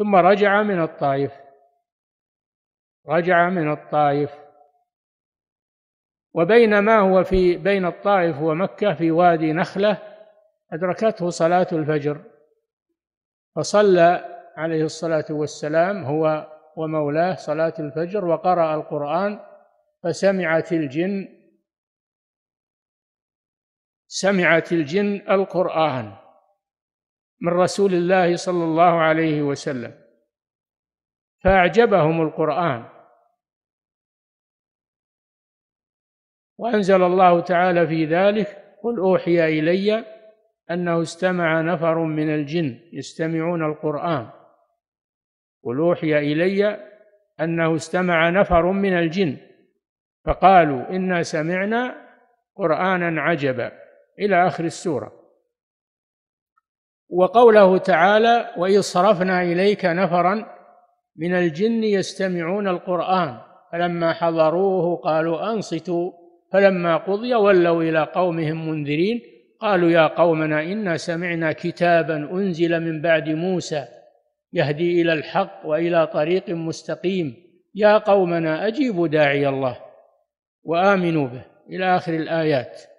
ثم رجع من الطائف رجع من الطائف وبينما هو في بين الطائف ومكة في وادي نخلة أدركته صلاة الفجر فصلى عليه الصلاة والسلام هو ومولاه صلاة الفجر وقرأ القرآن فسمعت الجن سمعت الجن القرآن من رسول الله صلى الله عليه وسلم فأعجبهم القرآن وأنزل الله تعالى في ذلك قل أوحي إلي أنه استمع نفر من الجن يستمعون القرآن قل أوحي إلي أنه استمع نفر من الجن فقالوا إنا سمعنا قرآنا عجبا إلى آخر السورة وقوله تعالى وإذ صرفنا إليك نفرا من الجن يستمعون القرآن فلما حضروه قالوا أنصتوا فلما قضي ولوا إلى قومهم منذرين قالوا يا قومنا إنا سمعنا كتابا أنزل من بعد موسى يهدي إلى الحق وإلى طريق مستقيم يا قومنا أجيبوا داعي الله وآمنوا به إلى آخر الآيات